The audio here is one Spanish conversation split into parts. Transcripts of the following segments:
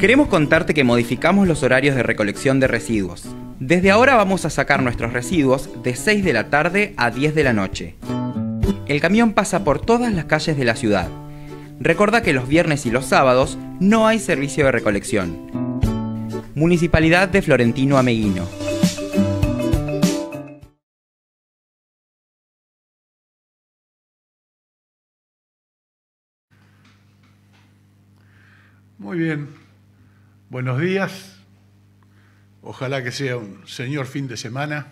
Queremos contarte que modificamos los horarios de recolección de residuos. Desde ahora vamos a sacar nuestros residuos de 6 de la tarde a 10 de la noche. El camión pasa por todas las calles de la ciudad. Recuerda que los viernes y los sábados no hay servicio de recolección. Municipalidad de Florentino Ameguino. Muy bien, Buenos días. Ojalá que sea un señor fin de semana.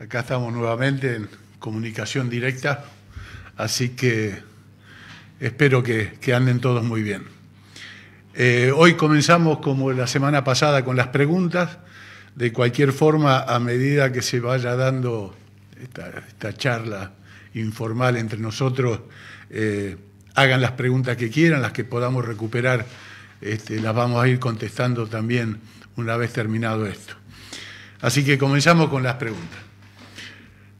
Acá estamos nuevamente en comunicación directa, así que espero que, anden todos muy bien. Eh, hoy comenzamos, como la semana pasada, con las preguntas. De cualquier forma, a medida que se vaya dando esta, charla informal entre nosotros, eh, hagan las preguntas que quieran, las que podamos recuperar este, las vamos a ir contestando también una vez terminado esto. Así que comenzamos con las preguntas.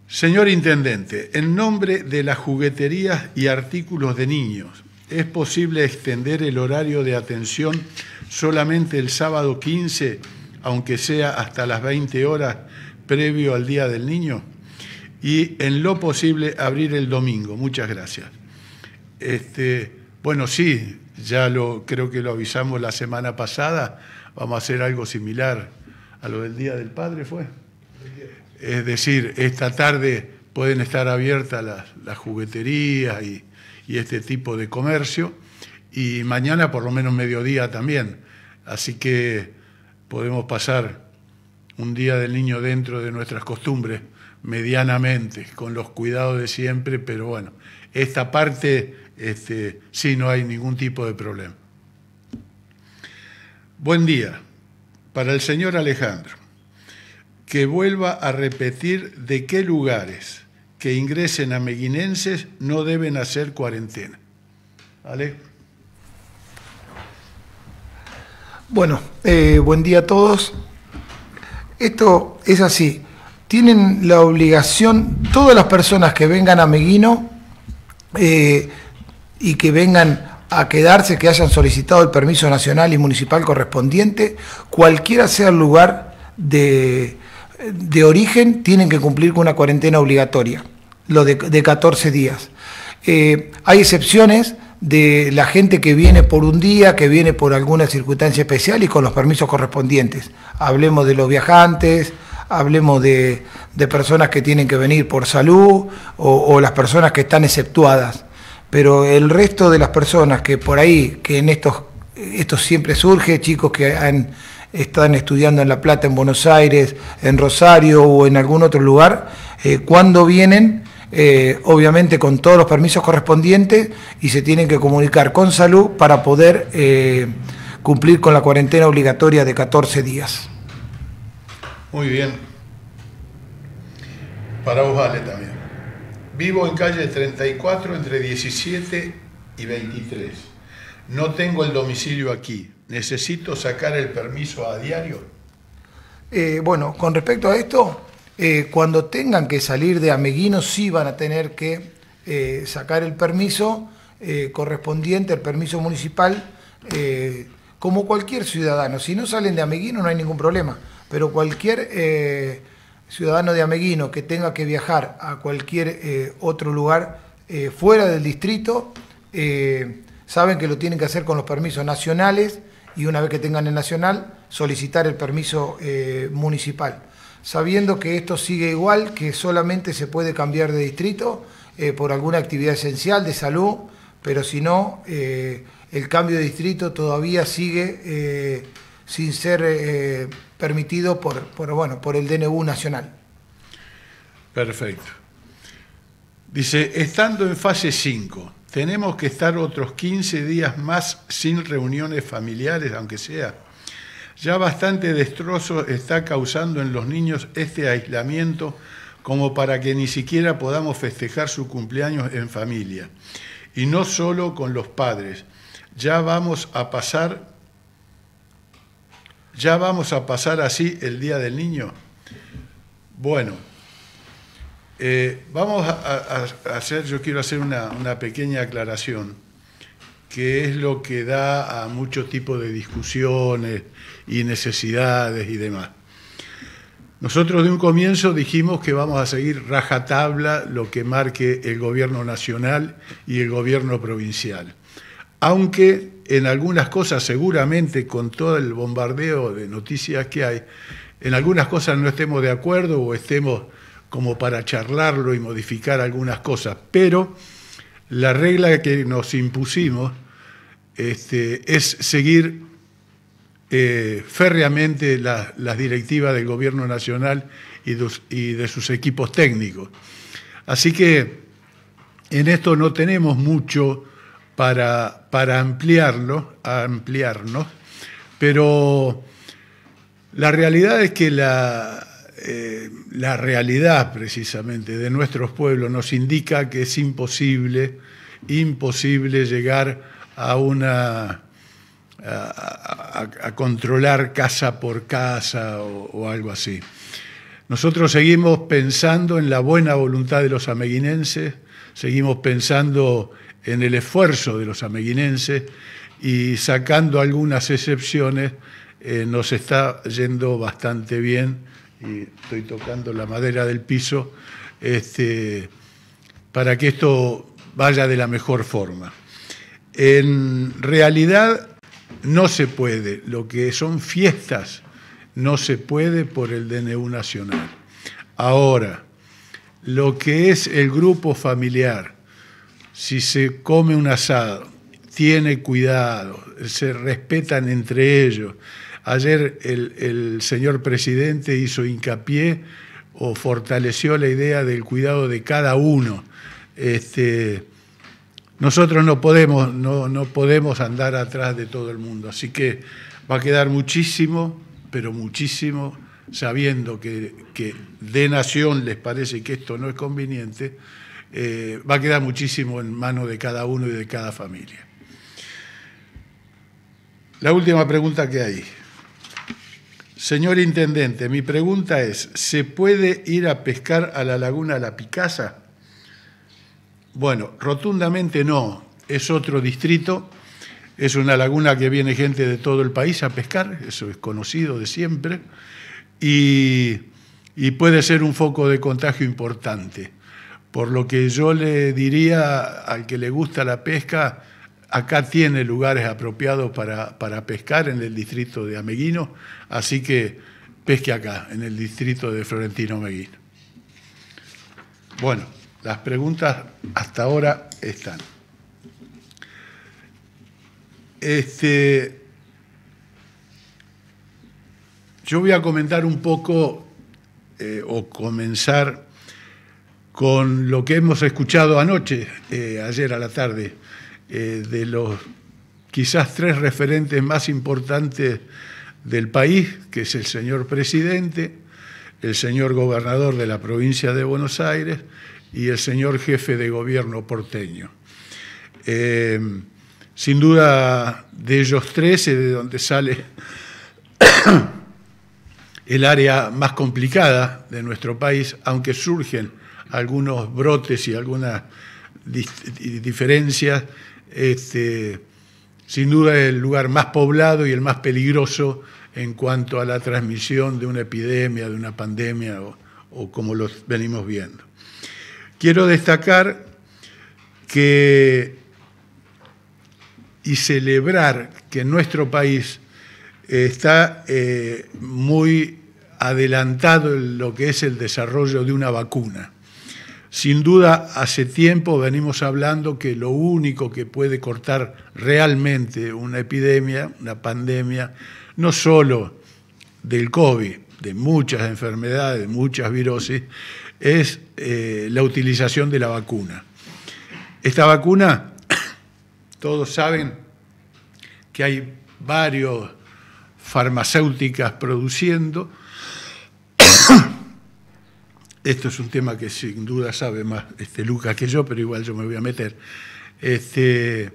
Señor Intendente, en nombre de las jugueterías y artículos de niños, ¿es posible extender el horario de atención solamente el sábado 15, aunque sea hasta las 20 horas previo al Día del Niño? Y en lo posible abrir el domingo. Muchas gracias. Este, bueno, sí, ya lo, creo que lo avisamos la semana pasada, vamos a hacer algo similar a lo del Día del Padre, ¿fue? Es decir, esta tarde pueden estar abiertas las, jugueterías y, y, este tipo de comercio, y mañana por lo menos mediodía también. Así que podemos pasar un día del niño dentro de nuestras costumbres, medianamente, con los cuidados de siempre, pero bueno, esta parte si este, no hay ningún tipo de problema. Buen día para el señor Alejandro, que vuelva a repetir de qué lugares que ingresen a meguinenses no deben hacer cuarentena. ¿Vale? Bueno, eh, buen día a todos. Esto es así. Tienen la obligación, todas las personas que vengan a Meguino, eh, y que vengan a quedarse, que hayan solicitado el permiso nacional y municipal correspondiente, cualquiera sea el lugar de, origen, tienen que cumplir con una cuarentena obligatoria, lo de, 14 días. Eh, hay excepciones de la gente que viene por un día, que viene por alguna circunstancia especial y con los permisos correspondientes. Hablemos de los viajantes, hablemos de, personas que tienen que venir por salud o las personas que están exceptuadas pero el resto de las personas que por ahí, que en estos, esto siempre surge, chicos que están estudiando en La Plata, en Buenos Aires, en Rosario o en algún otro lugar, eh, cuando vienen, eh, obviamente con todos los permisos correspondientes y se tienen que comunicar con salud para poder eh, cumplir con la cuarentena obligatoria de 14 días. Muy bien. Para vos vale también. Vivo en calle 34 entre 17 y 23. No tengo el domicilio aquí. ¿Necesito sacar el permiso a diario? Eh, bueno, con respecto a esto, eh, cuando tengan que salir de Ameguino sí van a tener que eh, sacar el permiso correspondiente, el permiso municipal, como cualquier ciudadano. Si no salen de Ameguino no hay ningún problema, pero cualquier ciudadano de Ameguino que tenga que viajar a cualquier eh, otro lugar eh, fuera del distrito, eh, saben que lo tienen que hacer con los permisos nacionales y una vez que tengan el nacional, solicitar el permiso municipal. Sabiendo que esto sigue igual, que solamente se puede cambiar de distrito por alguna actividad esencial de salud, pero si no, el cambio de distrito todavía sigue sin ser eh, permitido por, bueno, por el DNU nacional. Perfecto. Dice, estando en fase 5, tenemos que estar otros 15 días más sin reuniones familiares, aunque sea. Ya bastante destrozo está causando en los niños este aislamiento como para que ni siquiera podamos festejar su cumpleaños en familia. Y no solo con los padres. Ya vamos a pasar ¿Ya vamos a pasar así el Día del Niño? Bueno, eh, vamos a, hacer, yo quiero hacer una, una, pequeña aclaración, que es lo que da a muchos tipos de discusiones y necesidades y demás. Nosotros de un comienzo dijimos que vamos a seguir rajatabla lo que marque el gobierno nacional y el gobierno provincial aunque en algunas cosas seguramente con todo el bombardeo de noticias que hay, en algunas cosas no estemos de acuerdo o estemos como para charlarlo y modificar algunas cosas, pero la regla que nos impusimos este, es seguir eh, férreamente las directivas del Gobierno Nacional y de, sus equipos técnicos. Así que en esto no tenemos mucho para, para ampliarlo, ampliarnos, pero la realidad es que la, eh, la realidad precisamente de nuestros pueblos nos indica que es imposible, imposible llegar a una a, controlar casa por casa o, o, algo así. Nosotros seguimos pensando en la buena voluntad de los ameguinenses, seguimos pensando en el esfuerzo de los ameguinenses y sacando algunas excepciones, eh, nos está yendo bastante bien y estoy tocando la madera del piso este, para que esto vaya de la mejor forma. En realidad no se puede, lo que son fiestas no se puede por el DNU nacional. Ahora, lo que es el grupo familiar, si se come un asado, tiene cuidado, se respetan entre ellos. Ayer el, señor presidente hizo hincapié o fortaleció la idea del cuidado de cada uno. Este, nosotros no podemos, no, podemos andar atrás de todo el mundo, así que va a quedar muchísimo, pero muchísimo, sabiendo que de nación les parece que esto no es conveniente, eh, va a quedar muchísimo en manos de cada uno y de cada familia. La última pregunta que hay. Señor Intendente, mi pregunta es, ¿se puede ir a pescar a la laguna La Picasa? Bueno, rotundamente no, es otro distrito, es una laguna que viene gente de todo el país a pescar, eso es conocido de siempre, y puede ser un foco de contagio importante. Por lo que yo le diría al que le gusta la pesca, acá tiene lugares apropiados para, para pescar en el distrito de Ameguino, así que pesque acá, en el distrito de Florentino Ameguino. Bueno, las preguntas hasta ahora están. Este, yo voy a comentar un poco eh, o comenzar con lo que hemos escuchado anoche, eh, ayer a la tarde, eh, de los quizás tres referentes más importantes del país, que es el señor presidente, el señor gobernador de la provincia de Buenos Aires y el señor jefe de gobierno porteño. Eh, sin duda, de ellos tres es de donde sale el área más complicada de nuestro país, aunque surgen algunos brotes y algunas diferencias, este, sin duda es el lugar más poblado y el más peligroso en cuanto a la transmisión de una epidemia, de una pandemia o, como lo venimos viendo. Quiero destacar que y celebrar que nuestro país está eh, muy adelantado en lo que es el desarrollo de una vacuna. Sin duda, hace tiempo venimos hablando que lo único que puede cortar realmente una epidemia, una pandemia, no solo del COVID, de muchas enfermedades, de muchas virosis, es eh, la utilización de la vacuna. Esta vacuna, todos saben que hay varios farmacéuticas produciendo, esto es un tema que sin duda sabe más este Luca que yo, pero igual yo me voy a meter. Este,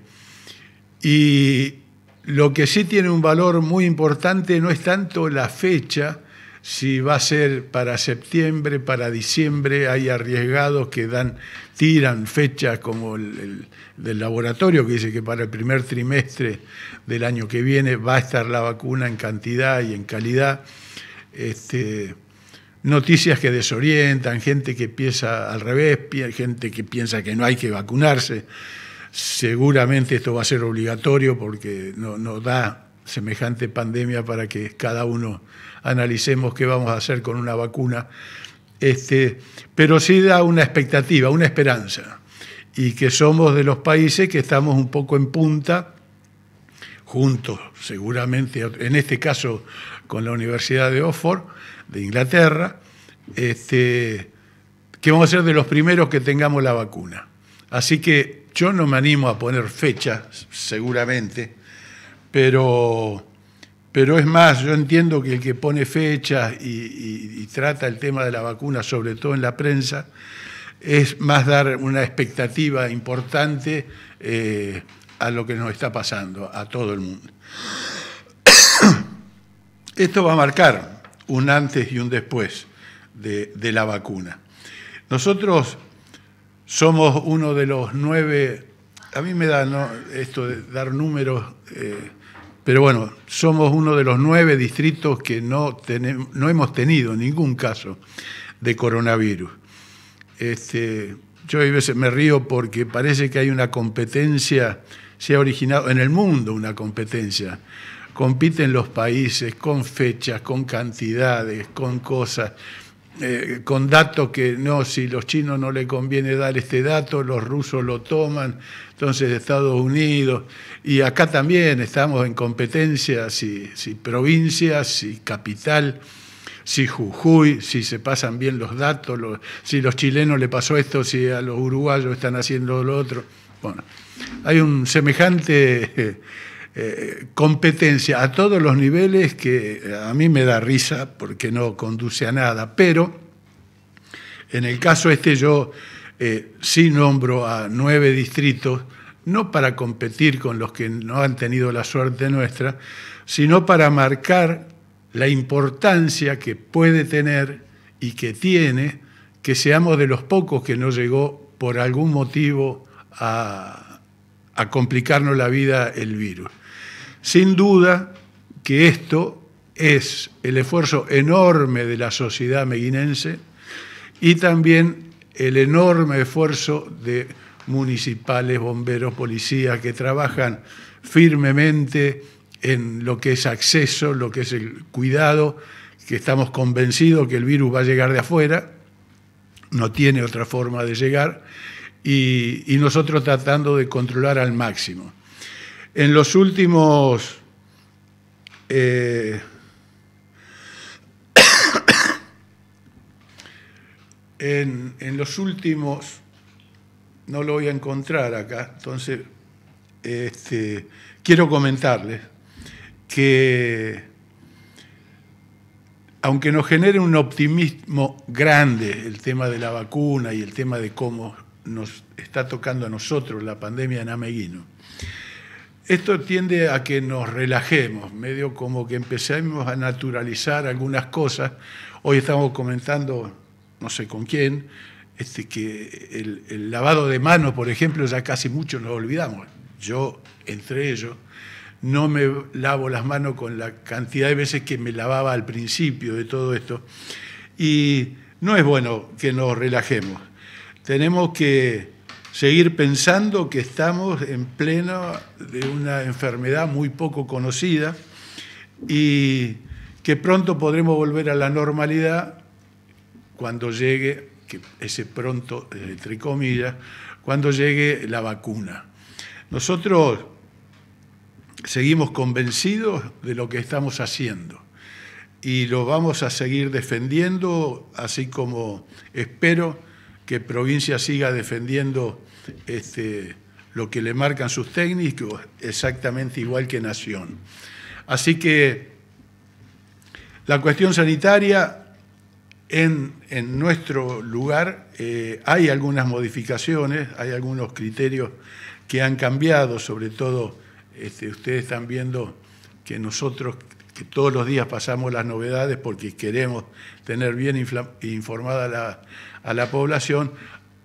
y lo que sí tiene un valor muy importante no es tanto la fecha, si va a ser para septiembre, para diciembre, hay arriesgados que dan, tiran fechas como el, del laboratorio que dice que para el primer trimestre del año que viene va a estar la vacuna en cantidad y en calidad. Este, noticias que desorientan, gente que piensa al revés, gente que piensa que no hay que vacunarse. Seguramente esto va a ser obligatorio porque no, da semejante pandemia para que cada uno analicemos qué vamos a hacer con una vacuna. Este, pero sí da una expectativa, una esperanza, y que somos de los países que estamos un poco en punta, juntos seguramente, en este caso con la Universidad de Oxford, de Inglaterra, este, que vamos a ser de los primeros que tengamos la vacuna. Así que yo no me animo a poner fechas, seguramente, pero, pero es más, yo entiendo que el que pone fechas y, trata el tema de la vacuna, sobre todo en la prensa, es más dar una expectativa importante eh, a lo que nos está pasando, a todo el mundo. Esto va a marcar un antes y un después de, la vacuna. Nosotros somos uno de los nueve, a mí me da esto de dar números, eh, pero bueno, somos uno de los nueve distritos que no, tenemos, no hemos tenido ningún caso de coronavirus. Este, yo a veces me río porque parece que hay una competencia, se ha originado en el mundo una competencia compiten los países con fechas, con cantidades, con cosas. Eh, con datos que no, si los chinos no le conviene dar este dato, los rusos lo toman, entonces Estados Unidos, y acá también estamos en competencia, si, si provincias, si capital, si Jujuy, si se pasan bien los datos, si los chilenos le pasó esto, si a los uruguayos están haciendo lo otro. Bueno, hay un semejante... Eh, competencia a todos los niveles que eh, a mí me da risa porque no conduce a nada, pero en el caso este yo eh, sí nombro a nueve distritos, no para competir con los que no han tenido la suerte nuestra, sino para marcar la importancia que puede tener y que tiene que seamos de los pocos que no llegó por algún motivo a complicarnos la vida el virus. Sin duda que esto es el esfuerzo enorme de la sociedad meguinense y también el enorme esfuerzo de municipales, bomberos, policías que trabajan firmemente en lo que es acceso, lo que es el cuidado, que estamos convencidos que el virus va a llegar de afuera, no tiene otra forma de llegar, y, y nosotros tratando de controlar al máximo. En los últimos... Eh, en, los últimos... No lo voy a encontrar acá, entonces este, quiero comentarles que aunque nos genere un optimismo grande el tema de la vacuna y el tema de cómo nos está tocando a nosotros la pandemia en Ameguino, esto tiende a que nos relajemos, medio como que empecemos a naturalizar algunas cosas. Hoy estamos comentando, no sé con quién, este, que el, el lavado de manos, por ejemplo, ya casi muchos nos olvidamos. Yo, entre ellos, no me lavo las manos con la cantidad de veces que me lavaba al principio de todo esto. Y no es bueno que nos relajemos. Tenemos que seguir pensando que estamos en pleno de una enfermedad muy poco conocida y que pronto podremos volver a la normalidad cuando llegue, que ese pronto, eh, entre comillas, cuando llegue la vacuna. Nosotros seguimos convencidos de lo que estamos haciendo y lo vamos a seguir defendiendo, así como espero que provincia siga defendiendo este, lo que le marcan sus técnicos, exactamente igual que Nación. Así que la cuestión sanitaria en, nuestro lugar eh, hay algunas modificaciones, hay algunos criterios que han cambiado, sobre todo este, ustedes están viendo que nosotros que todos los días pasamos las novedades porque queremos tener bien informada la, a la población,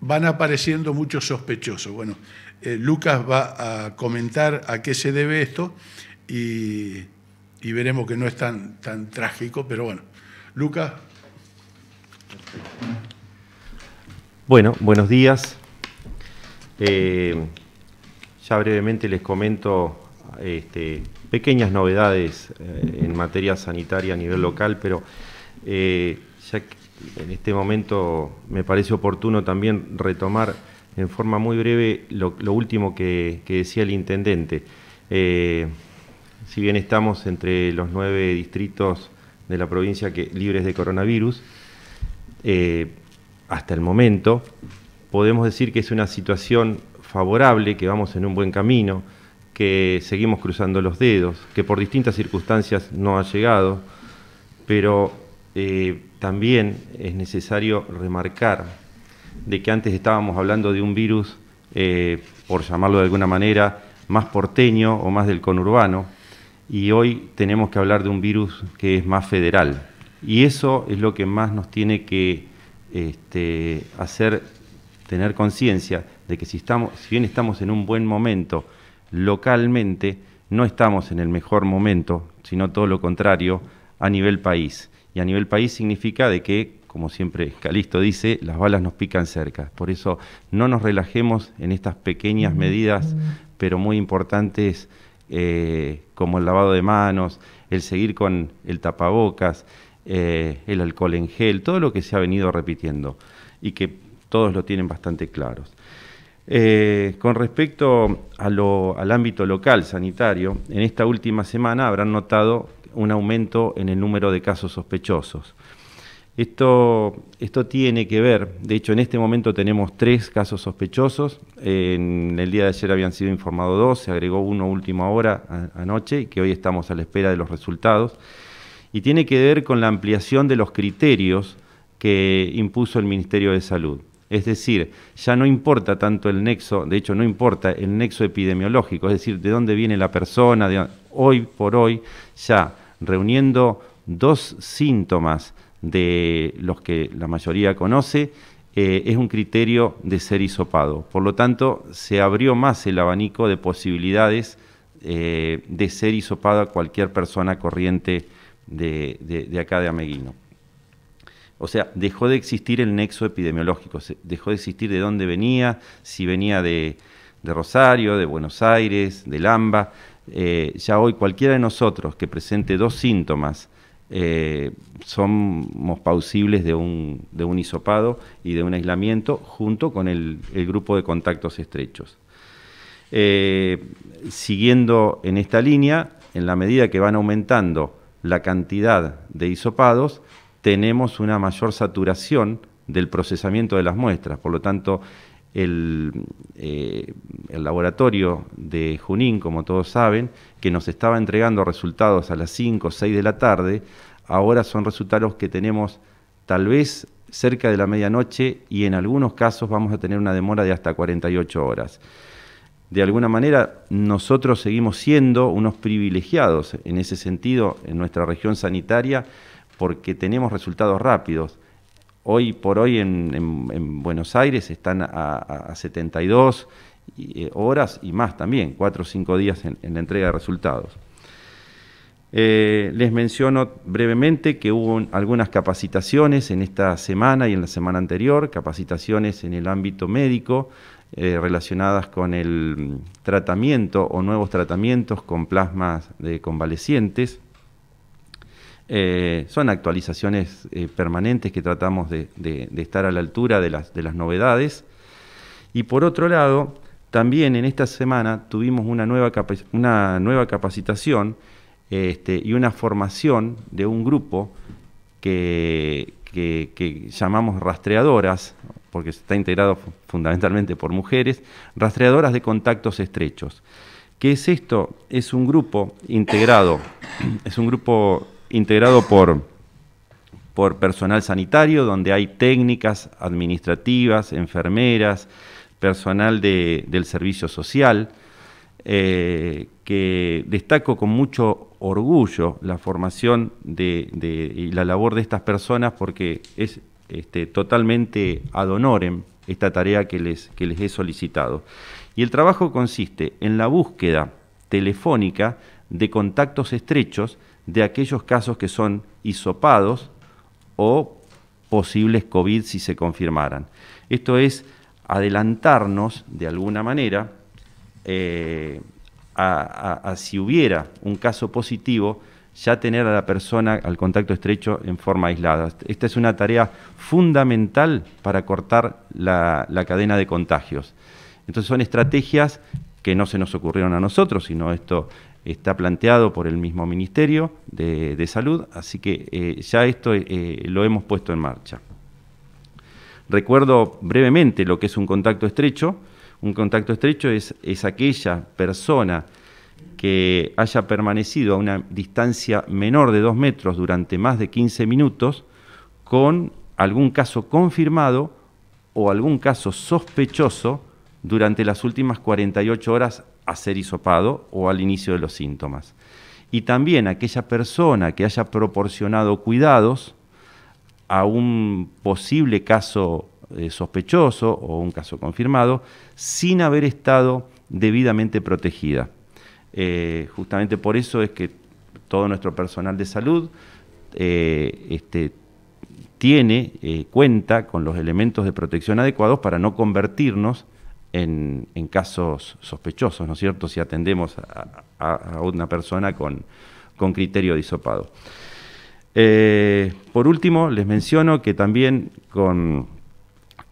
van apareciendo muchos sospechosos. Bueno, eh, Lucas va a comentar a qué se debe esto y, veremos que no es tan, tan trágico, pero bueno. Lucas. Bueno, buenos días. Eh, ya brevemente les comento este, pequeñas novedades eh, en materia sanitaria a nivel local, pero ya ya en este momento me parece oportuno también retomar en forma muy breve lo, último que, decía el intendente. Eh, si bien estamos entre los nueve distritos de la provincia que, libres de coronavirus, eh, hasta el momento podemos decir que es una situación favorable, que vamos en un buen camino, que seguimos cruzando los dedos, que por distintas circunstancias no ha llegado, pero eh, también es necesario remarcar de que antes estábamos hablando de un virus, eh, por llamarlo de alguna manera, más porteño o más del conurbano, y hoy tenemos que hablar de un virus que es más federal. Y eso es lo que más nos tiene que este, hacer tener conciencia de que si, si bien estamos en un buen momento localmente, no estamos en el mejor momento, sino todo lo contrario, a nivel país y a nivel país significa de que, como siempre Calisto dice, las balas nos pican cerca. Por eso no nos relajemos en estas pequeñas medidas, pero muy importantes, eh, como el lavado de manos, el seguir con el tapabocas, eh, el alcohol en gel, todo lo que se ha venido repitiendo y que todos lo tienen bastante claro. Eh, con respecto al ámbito local sanitario, en esta última semana habrán notado un aumento en el número de casos sospechosos. Esto, esto tiene que ver, de hecho en este momento tenemos tres casos sospechosos, en el día de ayer habían sido informados dos, se agregó uno última hora anoche que hoy estamos a la espera de los resultados, y tiene que ver con la ampliación de los criterios que impuso el Ministerio de Salud. Es decir, ya no importa tanto el nexo, de hecho no importa el nexo epidemiológico, es decir, de dónde viene la persona, hoy por hoy ya reuniendo dos síntomas de los que la mayoría conoce, eh, es un criterio de ser hisopado. Por lo tanto, se abrió más el abanico de posibilidades eh, de ser a cualquier persona corriente de, acá de Ameguino. O sea, dejó de existir el nexo epidemiológico, dejó de existir de dónde venía, si venía de, de Rosario, de Buenos Aires, de Lamba. Eh, ya hoy cualquiera de nosotros que presente dos síntomas eh, somos pausibles de un, de hisopado y de un aislamiento junto con el, grupo de contactos estrechos. Eh, siguiendo en esta línea, en la medida que van aumentando la cantidad de hisopados, tenemos una mayor saturación del procesamiento de las muestras. Por lo tanto, eh, el, laboratorio de Junín, como todos saben, que nos estaba entregando resultados a las 5 o 6 de la tarde, ahora son resultados que tenemos tal vez cerca de la medianoche y en algunos casos vamos a tener una demora de hasta 48 horas. De alguna manera, nosotros seguimos siendo unos privilegiados en ese sentido en nuestra región sanitaria porque tenemos resultados rápidos Hoy por hoy en, Buenos Aires están a, 72 eh, horas y más también, cuatro o cinco días en, la entrega de resultados. Eh, les menciono brevemente que hubo algunas capacitaciones en esta semana y en la semana anterior, capacitaciones en el ámbito médico eh, relacionadas con el tratamiento o nuevos tratamientos con plasmas de convalecientes. Eh, son actualizaciones eh, permanentes que tratamos de, estar a la altura de las, novedades. Y por otro lado, también en esta semana tuvimos una nueva, una nueva capacitación este, y una formación de un grupo que, que, llamamos rastreadoras, porque está integrado fundamentalmente por mujeres, rastreadoras de contactos estrechos. ¿Qué es esto? Es un grupo integrado, es un grupo integrado por, personal sanitario, donde hay técnicas administrativas, enfermeras, personal del servicio social, eh, que destaco con mucho orgullo la formación de, y la labor de estas personas porque es este, totalmente ad honorem esta tarea que les, que les he solicitado. Y el trabajo consiste en la búsqueda telefónica de contactos estrechos de aquellos casos que son hisopados o posibles COVID si se confirmaran. Esto es adelantarnos de alguna manera eh, a, si hubiera un caso positivo, ya tener a la persona al contacto estrecho en forma aislada. Esta es una tarea fundamental para cortar la, la cadena de contagios. Entonces son estrategias que no se nos ocurrieron a nosotros, sino esto está planteado por el mismo Ministerio de, Salud, así que eh, ya esto eh, lo hemos puesto en marcha. Recuerdo brevemente lo que es un contacto estrecho. Un contacto estrecho es, es aquella persona que haya permanecido a una distancia menor de 2 metros durante más de 15 minutos con algún caso confirmado o algún caso sospechoso durante las últimas 48 horas a ser hisopado o al inicio de los síntomas. Y también aquella persona que haya proporcionado cuidados a un posible caso eh, sospechoso o un caso confirmado sin haber estado debidamente protegida. Eh, justamente por eso es que todo nuestro personal de salud eh, este, tiene, cuenta con los elementos de protección adecuados para no convertirnos en, casos sospechosos, ¿no es cierto?, si atendemos a, una persona con, con criterio disopado. Eh, por último, les menciono que también con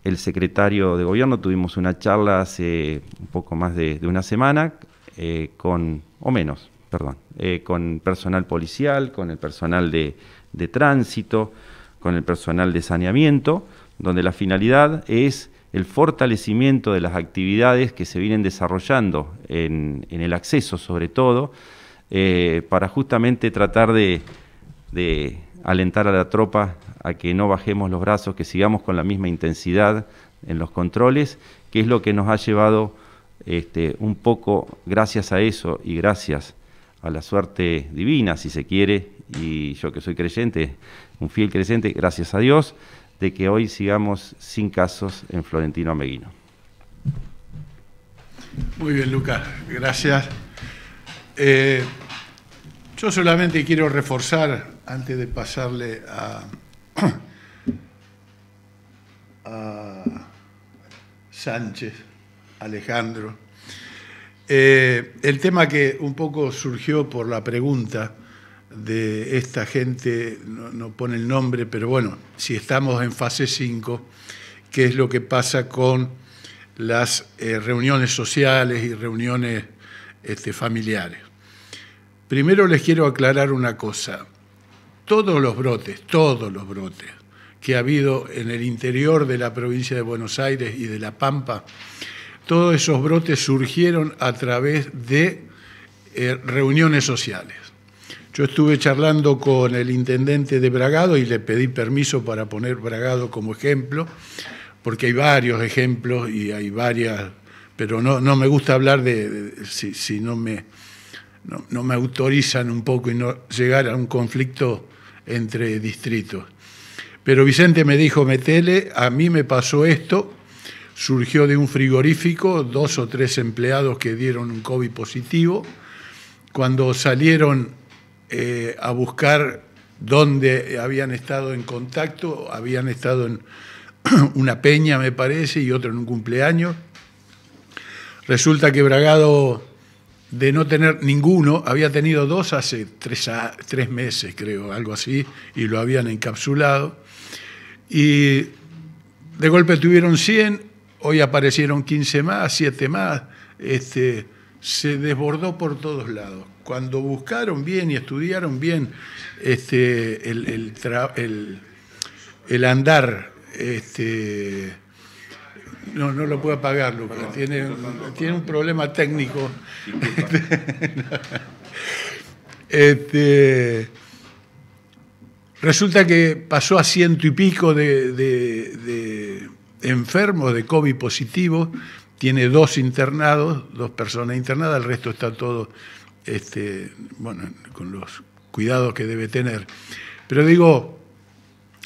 el secretario de gobierno tuvimos una charla hace un poco más de, una semana, eh, con, o menos, perdón, eh, con personal policial, con el personal de, de, tránsito, con el personal de saneamiento, donde la finalidad es el fortalecimiento de las actividades que se vienen desarrollando en, el acceso sobre todo, eh, para justamente tratar de, alentar a la tropa a que no bajemos los brazos, que sigamos con la misma intensidad en los controles, que es lo que nos ha llevado este, un poco, gracias a eso y gracias a la suerte divina, si se quiere, y yo que soy creyente, un fiel creyente, gracias a Dios, de que hoy sigamos sin casos en Florentino Ameguino. Muy bien, Lucas, gracias. Eh, yo solamente quiero reforzar, antes de pasarle a, Sánchez, Alejandro, eh, el tema que un poco surgió por la pregunta, de esta gente, no, pone el nombre, pero bueno, si estamos en fase 5, qué es lo que pasa con las eh, reuniones sociales y reuniones este, familiares. Primero les quiero aclarar una cosa. Todos los brotes, todos los brotes que ha habido en el interior de la provincia de Buenos Aires y de La Pampa, todos esos brotes surgieron a través de eh, reuniones sociales yo estuve charlando con el intendente de Bragado y le pedí permiso para poner Bragado como ejemplo, porque hay varios ejemplos y hay varias, pero no, no me gusta hablar de, si, no, me, no, me autorizan un poco y no llegar a un conflicto entre distritos. Pero Vicente me dijo, metele, a mí me pasó esto, surgió de un frigorífico, dos o tres empleados que dieron un COVID positivo, cuando salieron eh, a buscar dónde habían estado en contacto, habían estado en una peña, me parece, y otro en un cumpleaños. Resulta que Bragado, de no tener ninguno, había tenido dos hace tres, meses, creo, algo así, y lo habían encapsulado. Y de golpe tuvieron 100, hoy aparecieron 15 más, 7 más, este, se desbordó por todos lados cuando buscaron bien y estudiaron bien este, el, andar, este, no, lo puedo apagar, Lucas, tiene, tiene un problema técnico. Este, resulta que pasó a ciento y pico de, enfermos de COVID positivo, tiene dos internados, dos personas internadas, el resto está todo este, bueno, con los cuidados que debe tener. Pero digo,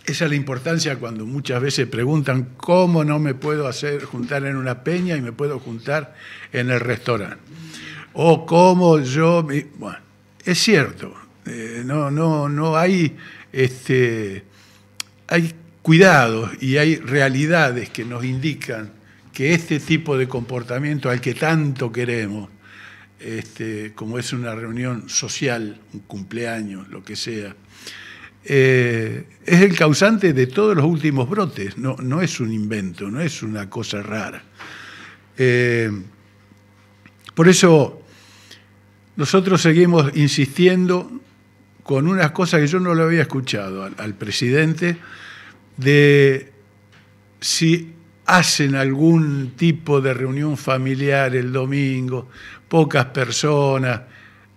esa es la importancia cuando muchas veces preguntan cómo no me puedo hacer juntar en una peña y me puedo juntar en el restaurante. O cómo yo... Bueno, es cierto, eh, no, no, no hay... Este, hay cuidados y hay realidades que nos indican que este tipo de comportamiento al que tanto queremos este, como es una reunión social, un cumpleaños, lo que sea, eh, es el causante de todos los últimos brotes, no, no es un invento, no es una cosa rara. Eh, por eso nosotros seguimos insistiendo con unas cosas que yo no lo había escuchado al presidente, de si hacen algún tipo de reunión familiar el domingo pocas personas,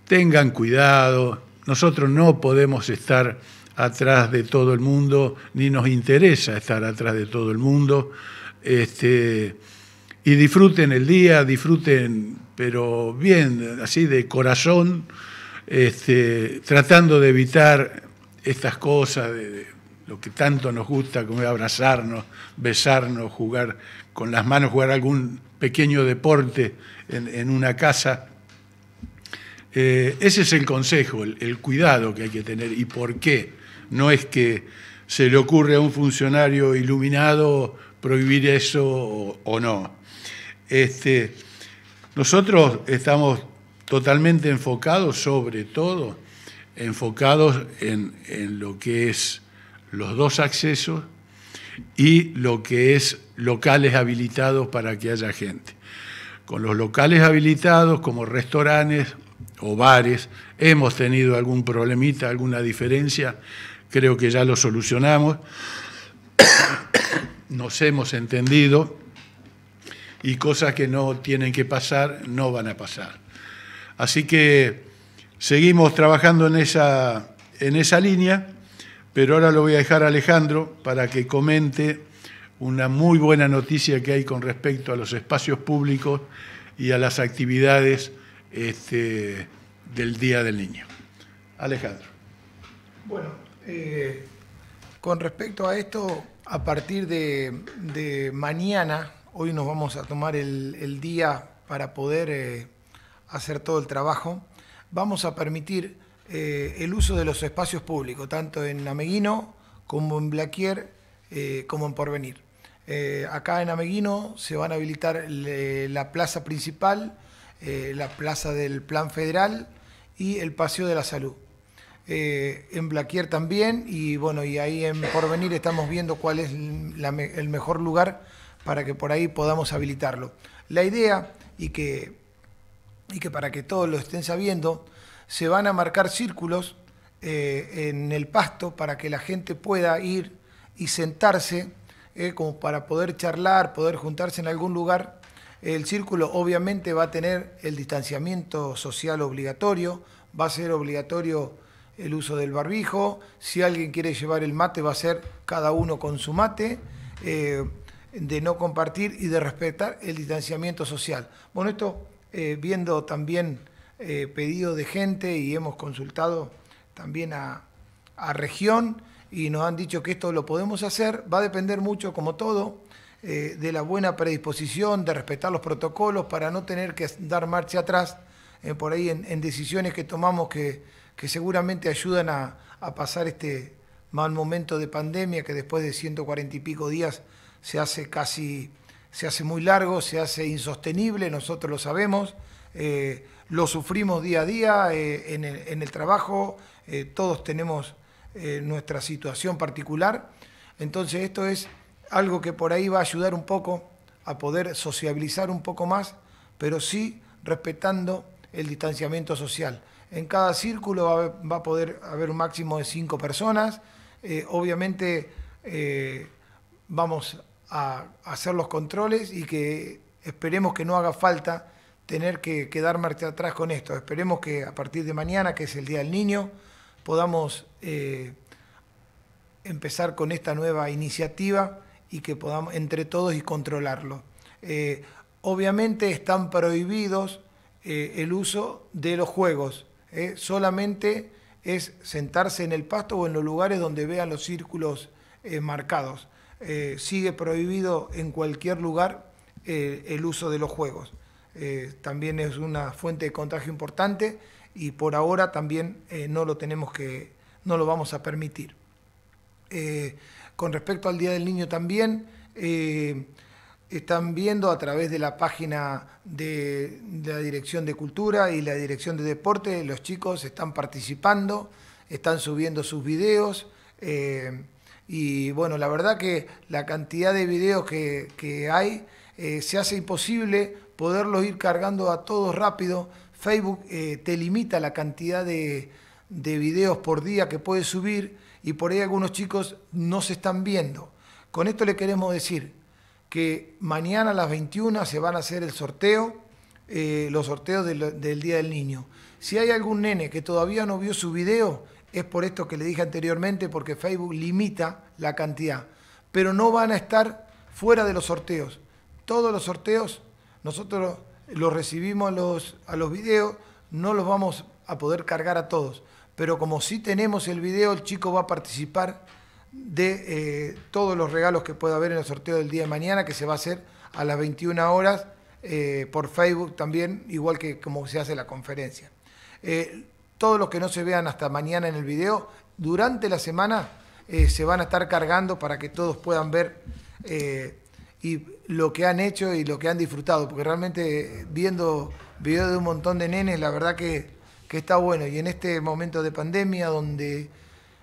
tengan cuidado, nosotros no podemos estar atrás de todo el mundo, ni nos interesa estar atrás de todo el mundo. Este, y disfruten el día, disfruten, pero bien, así de corazón, este, tratando de evitar estas cosas de, lo que tanto nos gusta, como abrazarnos, besarnos, jugar con las manos, jugar algún pequeño deporte en, una casa. Eh, ese es el consejo, el, cuidado que hay que tener y por qué. No es que se le ocurre a un funcionario iluminado prohibir eso o, no. Este, nosotros estamos totalmente enfocados, sobre todo, enfocados en, en lo que es los dos accesos y lo que es locales habilitados para que haya gente. Con los locales habilitados como restaurantes o bares, hemos tenido algún problemita, alguna diferencia, creo que ya lo solucionamos, nos hemos entendido y cosas que no tienen que pasar no van a pasar. Así que seguimos trabajando en esa, en esa línea pero ahora lo voy a dejar a Alejandro para que comente una muy buena noticia que hay con respecto a los espacios públicos y a las actividades este, del Día del Niño. Alejandro. Bueno, eh, con respecto a esto, a partir de, mañana, hoy nos vamos a tomar el, día para poder eh, hacer todo el trabajo, vamos a permitir eh, el uso de los espacios públicos, tanto en Ameguino como en Blaquier, eh, como en Porvenir. Eh, acá en Ameguino se van a habilitar la plaza principal, la plaza del Plan Federal y el Paseo de la Salud. en Blaquier también, y bueno, y ahí en Porvenir estamos viendo cuál es el mejor lugar para que por ahí podamos habilitarlo. La idea, y que, y que para que todos lo estén sabiendo, se van a marcar círculos eh, en el pasto para que la gente pueda ir y sentarse, eh, como para poder charlar, poder juntarse en algún lugar. El círculo obviamente va a tener el distanciamiento social obligatorio, va a ser obligatorio el uso del barbijo, si alguien quiere llevar el mate va a ser cada uno con su mate, eh, de no compartir y de respetar el distanciamiento social. Bueno, esto viendo también eh, pedido de gente y hemos consultado también a, a, región y nos han dicho que esto lo podemos hacer. Va a depender mucho, como todo, eh, de la buena predisposición, de respetar los protocolos para no tener que dar marcha atrás eh, por ahí en, decisiones que tomamos que, seguramente ayudan a, pasar este mal momento de pandemia que después de 140 y pico días se hace casi, se hace muy largo, se hace insostenible, nosotros lo sabemos. Eh, lo sufrimos día a día eh, en, el, trabajo, eh, todos tenemos nuestra situación particular, entonces esto es algo que por ahí va a ayudar un poco a poder sociabilizar un poco más, pero sí respetando el distanciamiento social. En cada círculo va va a poder haber un máximo de cinco personas, obviamente vamos a hacer los controles y que esperemos que no haga falta tener que, quedar dar marcha atrás con esto. Esperemos que a partir de mañana, que es el Día del Niño, podamos eh, empezar con esta nueva iniciativa y que podamos entre todos y controlarlo. Eh, obviamente están prohibidos eh, el uso de los juegos, solamente es sentarse en el pasto o en los lugares donde vean los círculos marcados. sigue prohibido en cualquier lugar el uso de los juegos. Eh, también es una fuente de contagio importante y por ahora también eh, no lo tenemos que, no lo vamos a permitir. Eh, con respecto al Día del Niño también, están viendo a través de la página de, la Dirección de Cultura y la Dirección de Deporte, los chicos están participando, están subiendo sus videos. Y bueno, la verdad que la cantidad de videos que, hay se hace imposible poderlos ir cargando a todos rápido. Facebook eh, te limita la cantidad de, videos por día que puedes subir y por ahí algunos chicos no se están viendo. Con esto le queremos decir que mañana a las 21 se van a hacer el sorteo, eh, los sorteos del, del, Día del Niño. Si hay algún nene que todavía no vio su video, es por esto que le dije anteriormente, porque Facebook limita la cantidad. Pero no van a estar fuera de los sorteos. Todos los sorteos nosotros los recibimos a los, videos, no los vamos a poder cargar a todos, pero como sí tenemos el video, el chico va a participar de eh, todos los regalos que pueda haber en el sorteo del día de mañana, que se va a hacer a las 21 horas eh, por Facebook también, igual que como se hace la conferencia. Eh, todos los que no se vean hasta mañana en el video, durante la semana se van a estar cargando para que todos puedan ver y lo que han hecho y lo que han disfrutado, porque realmente viendo videos de un montón de nenes, la verdad que, está bueno. Y en este momento de pandemia donde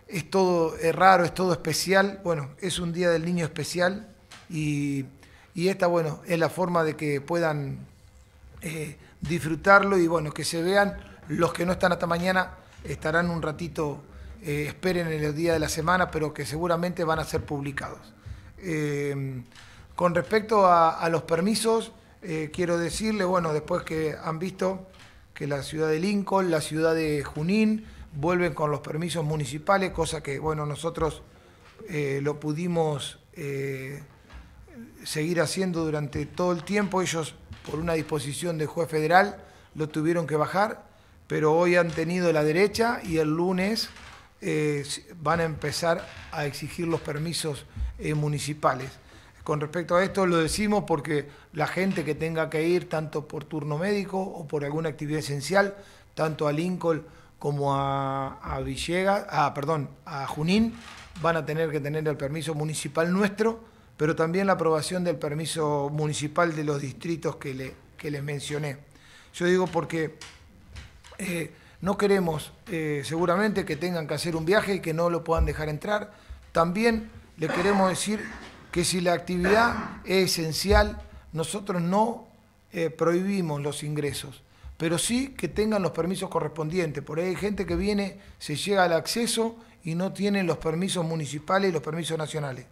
es todo raro, es todo especial, bueno, es un día del niño especial y, y esta, bueno, es la forma de que puedan eh, disfrutarlo y, bueno, que se vean los que no están hasta mañana, estarán un ratito, eh, esperen en el día de la semana, pero que seguramente van a ser publicados. Eh, con respecto a, los permisos, eh, quiero decirle, bueno, después que han visto que la ciudad de Lincoln, la ciudad de Junín, vuelven con los permisos municipales, cosa que, bueno, nosotros eh, lo pudimos eh, seguir haciendo durante todo el tiempo. Ellos, por una disposición del juez federal, lo tuvieron que bajar, pero hoy han tenido la derecha y el lunes van a empezar a exigir los permisos municipales. Con respecto a esto lo decimos porque la gente que tenga que ir tanto por turno médico o por alguna actividad esencial, tanto a Lincoln como a, Villegas, a, perdón, a Junín, van a tener que tener el permiso municipal nuestro, pero también la aprobación del permiso municipal de los distritos que, le, les mencioné. Yo digo porque eh, no queremos eh, seguramente que tengan que hacer un viaje y que no lo puedan dejar entrar. También le queremos decir que si la actividad es esencial, nosotros no eh, prohibimos los ingresos, pero sí que tengan los permisos correspondientes. Por ahí hay gente que viene, se llega al acceso y no tiene los permisos municipales y los permisos nacionales.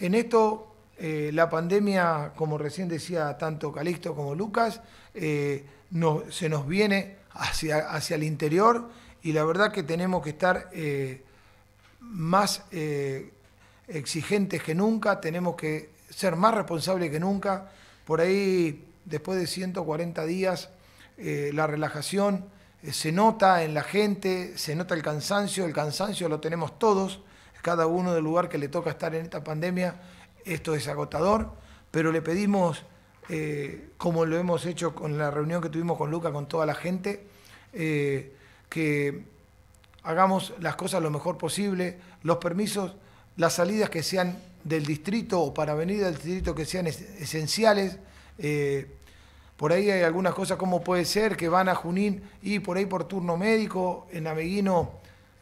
En esto, eh, la pandemia, como recién decía tanto Calixto como Lucas, eh, no, se nos viene hacia, hacia, el interior y la verdad que tenemos que estar más exigentes que nunca, tenemos que ser más responsables que nunca. Por ahí, después de 140 días, eh, la relajación eh, se nota en la gente, se nota el cansancio, el cansancio lo tenemos todos, cada uno del lugar que le toca estar en esta pandemia, esto es agotador, pero le pedimos, eh, como lo hemos hecho con la reunión que tuvimos con Luca, con toda la gente, que hagamos las cosas lo mejor posible, los permisos las salidas que sean del distrito o para venir del distrito que sean esenciales. Eh, por ahí hay algunas cosas como puede ser que van a Junín y por ahí por turno médico, en Ameguino,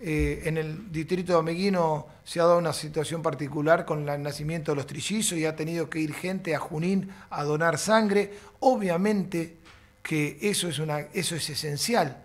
eh, en el distrito de Ameguino se ha dado una situación particular con el nacimiento de los trillizos y ha tenido que ir gente a Junín a donar sangre. Obviamente que eso es, una, eso es esencial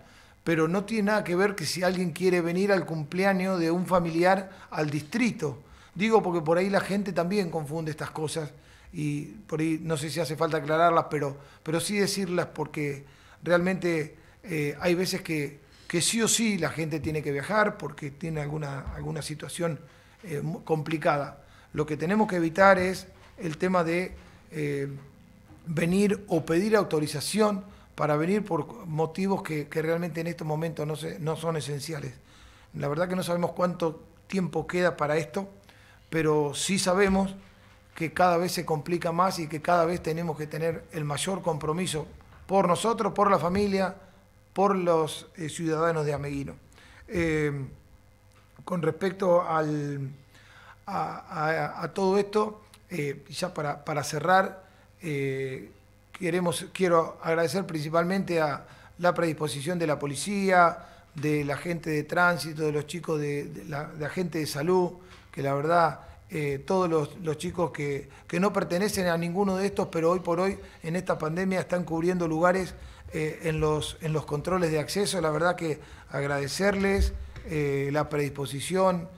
pero no tiene nada que ver que si alguien quiere venir al cumpleaños de un familiar al distrito. Digo porque por ahí la gente también confunde estas cosas y por ahí no sé si hace falta aclararlas, pero, pero sí decirlas porque realmente eh, hay veces que, sí o sí la gente tiene que viajar porque tiene alguna, alguna situación eh, complicada. Lo que tenemos que evitar es el tema de eh, venir o pedir autorización para venir por motivos que, realmente en estos momentos no, son esenciales. La verdad que no sabemos cuánto tiempo queda para esto, pero sí sabemos que cada vez se complica más y que cada vez tenemos que tener el mayor compromiso por nosotros, por la familia, por los eh, ciudadanos de Ameguino. Eh, con respecto al, a, todo esto, eh, ya para, cerrar, quiero agradecer principalmente a la predisposición de la policía, de la gente de tránsito, de los chicos de, la, gente de salud, que la verdad, eh, todos los, chicos que, no pertenecen a ninguno de estos, pero hoy por hoy en esta pandemia están cubriendo lugares eh, en, los, en los controles de acceso. La verdad que agradecerles eh, la predisposición,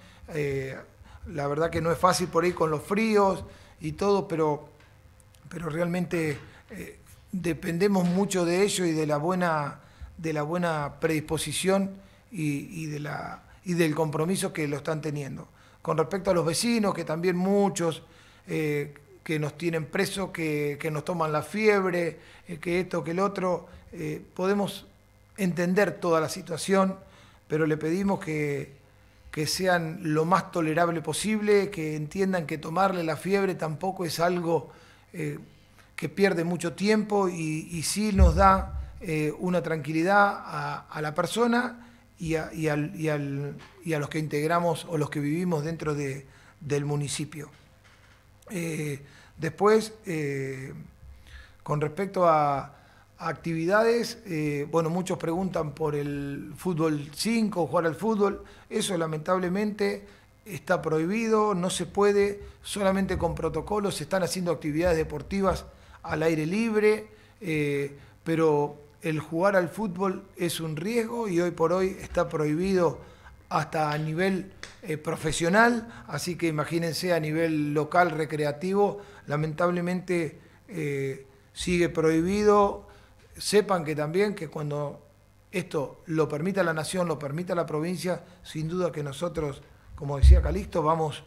la verdad que no es fácil por ahí con los fríos y todo, pero, pero realmente eh, dependemos mucho de ello y de la buena, de la buena predisposición y, de la, y del compromiso que lo están teniendo. Con respecto a los vecinos, que también muchos eh, que nos tienen presos, que, nos toman la fiebre, eh, que esto, que el otro, podemos entender toda la situación, pero le pedimos que, sean lo más tolerable posible, que entiendan que tomarle la fiebre tampoco es algo que pierde mucho tiempo y, sí nos da eh, una tranquilidad a, la persona y a, los que integramos o los que vivimos dentro del municipio. Eh, después, eh, con respecto a, actividades, bueno, muchos preguntan por el fútbol 5, jugar al fútbol, eso lamentablemente está prohibido, no se puede, solamente con protocolos se están haciendo actividades deportivas al aire libre, eh, pero el jugar al fútbol es un riesgo y hoy por hoy está prohibido hasta a nivel eh, profesional, así que imagínense a nivel local recreativo, lamentablemente eh, sigue prohibido. Sepan que también que cuando esto lo permita la nación, lo permita la provincia, sin duda que nosotros, como decía Calixto, vamos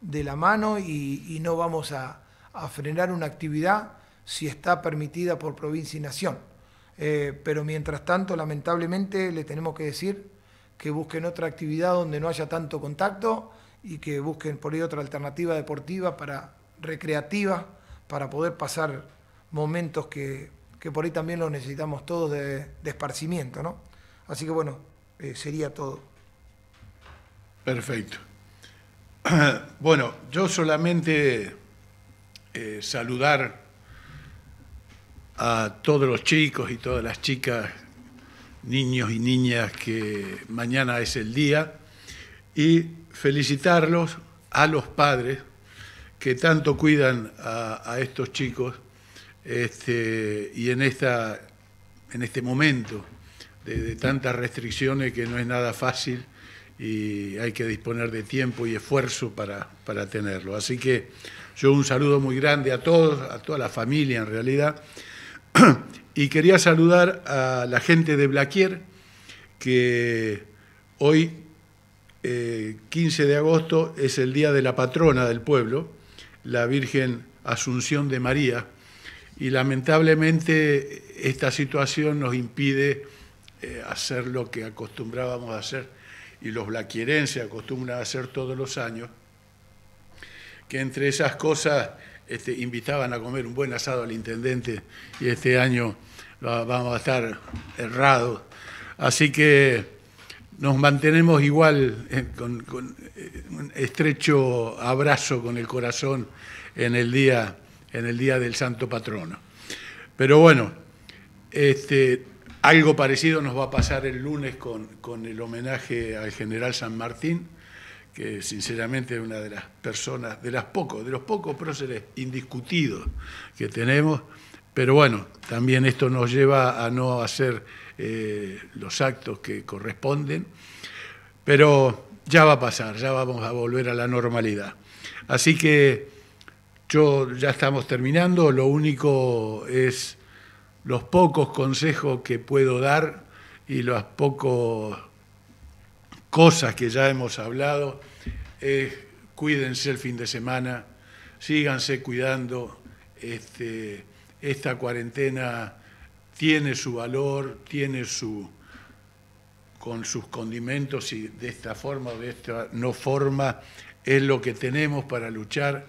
de la mano y, no vamos a frenar una actividad si está permitida por provincia y nación. Eh, pero mientras tanto, lamentablemente, le tenemos que decir que busquen otra actividad donde no haya tanto contacto y que busquen por ahí otra alternativa deportiva para recreativa para poder pasar momentos que, por ahí también los necesitamos todos de, esparcimiento, ¿no? Así que bueno, eh, sería todo. Perfecto. Bueno, yo solamente eh, saludar a todos los chicos y todas las chicas, niños y niñas que mañana es el día, y felicitarlos a los padres que tanto cuidan a, estos chicos este, y en, esta, en este momento de, tantas restricciones que no es nada fácil y hay que disponer de tiempo y esfuerzo para, para tenerlo. Así que yo un saludo muy grande a todos, a toda la familia en realidad y quería saludar a la gente de Blaquier, que hoy, 15 eh, de agosto, es el día de la patrona del pueblo, la Virgen Asunción de María, y lamentablemente esta situación nos impide eh, hacer lo que acostumbrábamos a hacer, y los blaquierenses acostumbran a hacer todos los años, que entre esas cosas este, invitaban a comer un buen asado al intendente y este año vamos a estar errados. Así que nos mantenemos igual eh, con, eh, un estrecho abrazo con el corazón en el día, en el día del Santo Patrono. Pero bueno, este, algo parecido nos va a pasar el lunes con, con el homenaje al general San Martín que sinceramente es una de las personas, de las pocos, de los pocos próceres indiscutidos que tenemos, pero bueno, también esto nos lleva a no hacer eh, los actos que corresponden, pero ya va a pasar, ya vamos a volver a la normalidad. Así que yo ya estamos terminando, lo único es los pocos consejos que puedo dar y los pocos cosas que ya hemos hablado. cuídense el fin de semana, síganse cuidando. Este, esta cuarentena tiene su valor, tiene su con sus condimentos y de esta forma o de esta no forma es lo que tenemos para luchar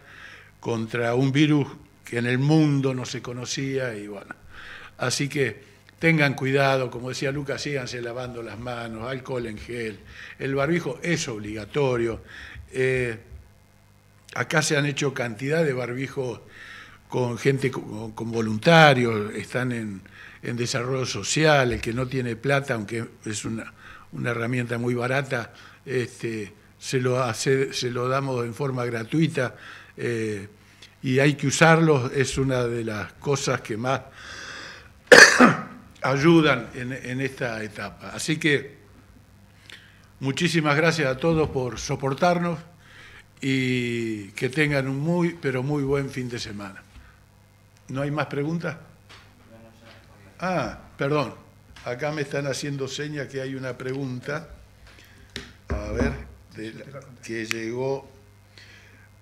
contra un virus que en el mundo no se conocía y bueno. Así que Tengan cuidado, como decía Lucas, síganse lavando las manos, alcohol en gel, el barbijo es obligatorio. Eh, acá se han hecho cantidad de barbijos con gente, con, voluntarios, están en, desarrollo social, el que no tiene plata, aunque es una, herramienta muy barata, este, se, lo se lo damos en forma gratuita eh, y hay que usarlos, es una de las cosas que más ayudan en, esta etapa. Así que muchísimas gracias a todos por soportarnos y que tengan un muy, pero muy buen fin de semana. ¿No hay más preguntas? Ah, perdón. Acá me están haciendo señas que hay una pregunta. A ver, que llegó.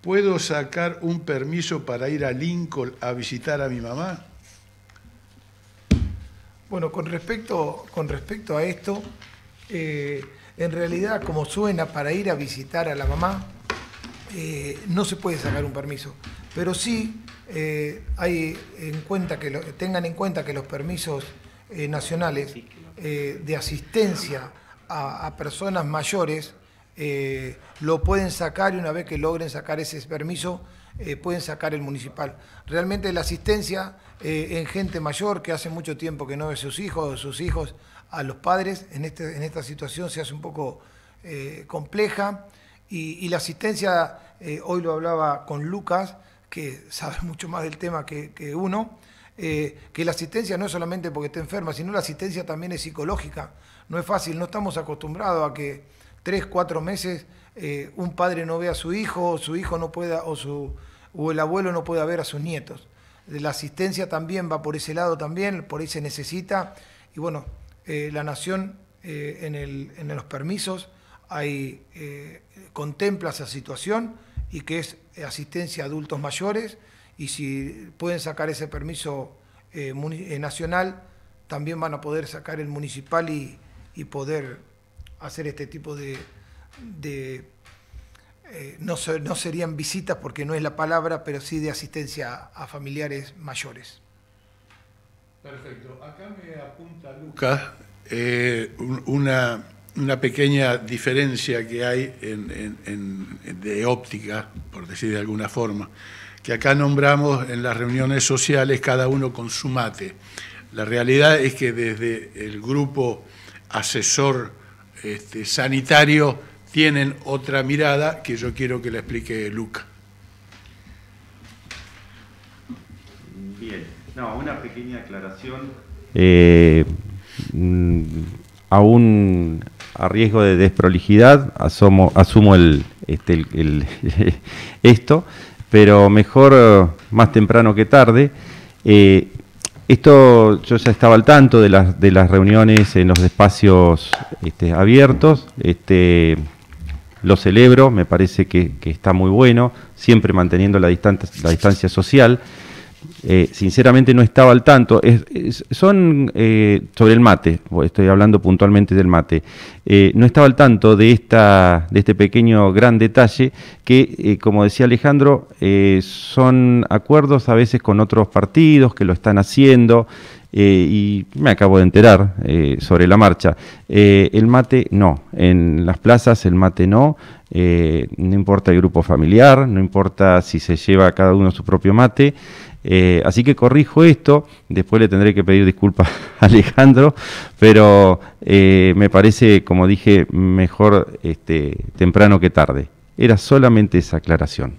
¿Puedo sacar un permiso para ir a Lincoln a visitar a mi mamá? Bueno, con respecto, con respecto a esto, eh, en realidad, como suena, para ir a visitar a la mamá, eh, no se puede sacar un permiso. Pero sí eh, hay en cuenta que tengan en cuenta que los permisos nacionales de asistencia a personas mayores lo pueden sacar y una vez que logren sacar ese permiso, pueden sacar el municipal. Realmente la asistencia eh, en gente mayor que hace mucho tiempo que no ve a sus hijos, o sus hijos a los padres, en, este, en esta situación se hace un poco eh, compleja. Y, la asistencia, eh, hoy lo hablaba con Lucas, que sabe mucho más del tema que, uno, que la asistencia no es solamente porque esté enferma, sino la asistencia también es psicológica. No es fácil, no estamos acostumbrados a que tres, cuatro meses un padre no vea a su hijo, o su hijo no pueda, o, su, o el abuelo no pueda ver a sus nietos la asistencia también va por ese lado también, por ahí se necesita. Y bueno, eh, la Nación eh, en, el, en, los permisos eh, contempla esa situación y que es asistencia a adultos mayores y si pueden sacar ese permiso nacional, también van a poder sacar el municipal y, poder hacer este tipo de, de eh, no, serían visitas porque no es la palabra, pero sí de asistencia a familiares mayores. Perfecto. Acá me apunta Lucas eh, una, pequeña diferencia que hay de óptica, por decir de alguna forma, que acá nombramos en las reuniones sociales cada uno con su mate. La realidad es que desde el grupo asesor este, sanitario tienen otra mirada que yo quiero que la explique Luca. Bien, no, una pequeña aclaración. Eh, mm, aún a riesgo de desprolijidad, asomo, asumo el, este, esto, pero mejor más temprano que tarde. Eh, esto yo ya estaba al tanto de las, de las reuniones en los espacios este, abiertos. Este, lo celebro, me parece que, está muy bueno, siempre manteniendo la, distancia, la distancia social. Eh, sinceramente no estaba al tanto. son eh, sobre el mate, estoy hablando puntualmente del mate. Eh, no estaba al tanto de, esta, de este pequeño gran detalle que, como decía Alejandro, son acuerdos a veces con otros partidos que lo están haciendo. Eh, y me acabo de enterar eh, sobre la marcha. Eh, el mate no, en las plazas el mate no, no importa el grupo familiar, no importa si se lleva cada uno su propio mate. así que corrijo esto, después le tendré que pedir disculpas a Alejandro, pero me parece, como dije, mejor este, temprano que tarde. Era solamente esa aclaración.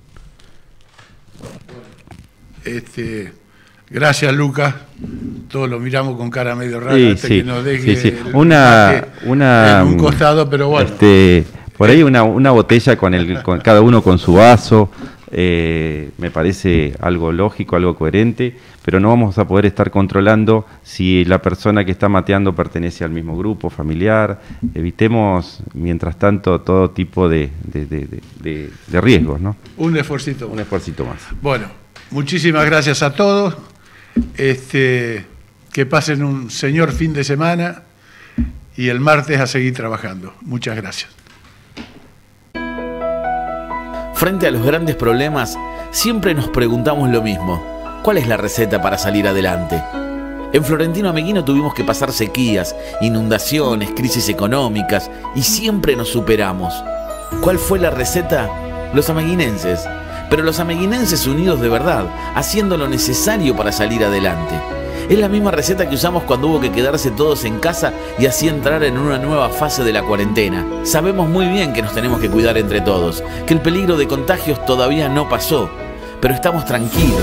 Este, Gracias, Lucas. Todos lo miramos con cara medio rara que nos deje una, una, un mm, costado, pero bueno. Este, por ahí una, una botella con, el, con cada uno con su vaso. Eh, me parece algo lógico, algo coherente, pero no vamos a poder estar controlando si la persona que está mateando pertenece al mismo grupo familiar. Evitemos, mientras tanto, todo tipo de, riesgos. ¿no? Un esforcito Un esforcito más. Bueno, muchísimas gracias a todos. Este, que pasen un señor fin de semana y el martes a seguir trabajando. Muchas gracias. Frente a los grandes problemas, siempre nos preguntamos lo mismo. ¿Cuál es la receta para salir adelante? En Florentino Ameguino tuvimos que pasar sequías, inundaciones, crisis económicas y siempre nos superamos. ¿Cuál fue la receta? Los ameguinenses pero los ameguinenses unidos de verdad, haciendo lo necesario para salir adelante. Es la misma receta que usamos cuando hubo que quedarse todos en casa y así entrar en una nueva fase de la cuarentena. Sabemos muy bien que nos tenemos que cuidar entre todos, que el peligro de contagios todavía no pasó, pero estamos tranquilos.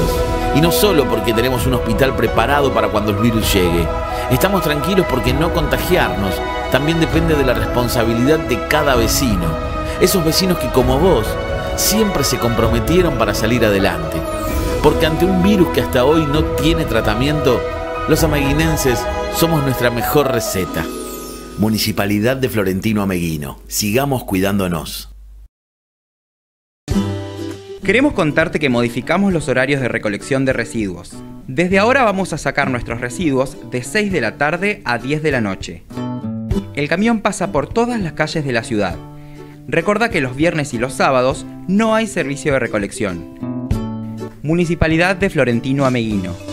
Y no solo porque tenemos un hospital preparado para cuando el virus llegue. Estamos tranquilos porque no contagiarnos también depende de la responsabilidad de cada vecino. Esos vecinos que como vos siempre se comprometieron para salir adelante. Porque ante un virus que hasta hoy no tiene tratamiento, los ameguinenses somos nuestra mejor receta. Municipalidad de Florentino Ameguino. Sigamos cuidándonos. Queremos contarte que modificamos los horarios de recolección de residuos. Desde ahora vamos a sacar nuestros residuos de 6 de la tarde a 10 de la noche. El camión pasa por todas las calles de la ciudad Recuerda que los viernes y los sábados no hay servicio de recolección. Municipalidad de Florentino Ameguino.